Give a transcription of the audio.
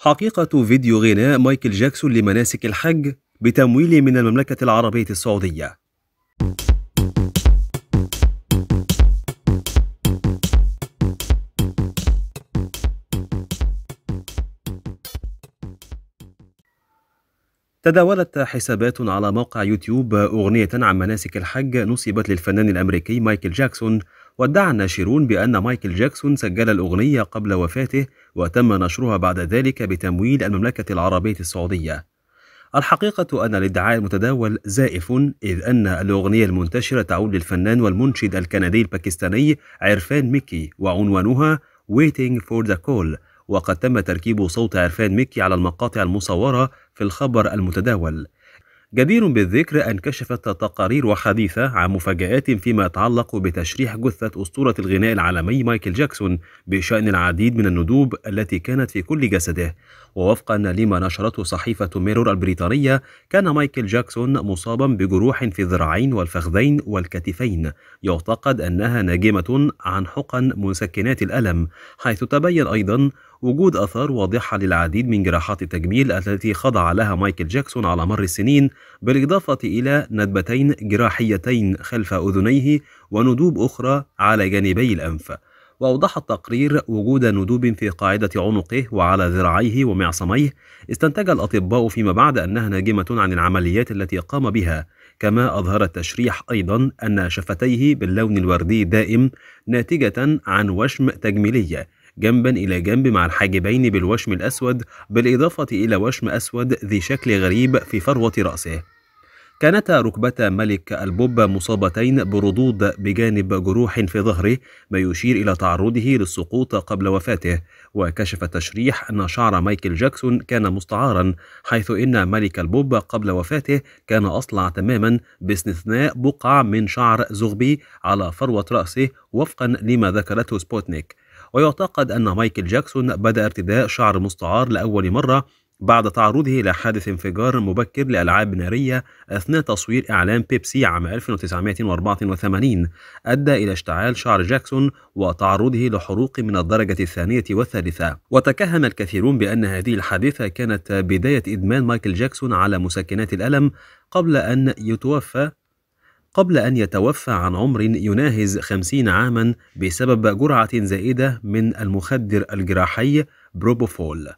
حقيقة فيديو غناء مايكل جاكسون لمناسك الحج بتمويل من المملكة العربية السعودية تداولت حسابات على موقع يوتيوب أغنية عن مناسك الحج نصبت للفنان الأمريكي مايكل جاكسون وادعى الناشرون بأن مايكل جاكسون سجل الأغنية قبل وفاته وتم نشرها بعد ذلك بتمويل المملكة العربية السعودية الحقيقة أن الادعاء المتداول زائف إذ أن الأغنية المنتشرة تعود للفنان والمنشد الكندي الباكستاني عرفان ميكي وعنوانها Waiting for the Call وقد تم تركيب صوت عرفان ميكي على المقاطع المصورة في الخبر المتداول جدير بالذكر أن كشفت تقارير وحديثة عن مفاجآت فيما يتعلق بتشريح جثة أسطورة الغناء العالمي مايكل جاكسون بشأن العديد من الندوب التي كانت في كل جسده ووفقا لما نشرته صحيفة ميرور البريطانية كان مايكل جاكسون مصابا بجروح في الذراعين والفخذين والكتفين يعتقد أنها ناجمة عن حقن مسكنات الألم حيث تبين أيضا وجود آثار واضحة للعديد من جراحات التجميل التي خضع لها مايكل جاكسون على مر السنين بالإضافة إلى ندبتين جراحيتين خلف أذنيه وندوب أخرى على جانبي الأنف وأوضح التقرير وجود ندوب في قاعدة عنقه وعلى ذراعيه ومعصميه استنتج الأطباء فيما بعد أنها ناجمة عن العمليات التي قام بها كما أظهر التشريح أيضا أن شفتيه باللون الوردي الدائم ناتجة عن وشم تجميلية جنبا إلى جنب مع الحاجبين بالوشم الأسود بالإضافة إلى وشم أسود ذي شكل غريب في فروة رأسه كانتا ركبتا ملك البوب مصابتين بردود بجانب جروح في ظهره ما يشير إلى تعرضه للسقوط قبل وفاته وكشف التشريح أن شعر مايكل جاكسون كان مستعارا حيث إن ملك البوب قبل وفاته كان أصلع تماما باستثناء بقع من شعر زغبي على فروة رأسه وفقا لما ذكرته سبوتنيك ويعتقد أن مايكل جاكسون بدأ ارتداء شعر مستعار لأول مرة بعد تعرضه لحادث انفجار مبكر لألعاب نارية أثناء تصوير إعلان بيبسي عام 1984 أدى إلى اشتعال شعر جاكسون وتعرضه لحروق من الدرجة الثانية والثالثة وتكهن الكثيرون بأن هذه الحادثة كانت بداية إدمان مايكل جاكسون على مسكنات الألم قبل أن يتوفى قبل أن يتوفى عن عمر يناهز خمسين عاما بسبب جرعة زائدة من المخدر الجراحي بروبوفول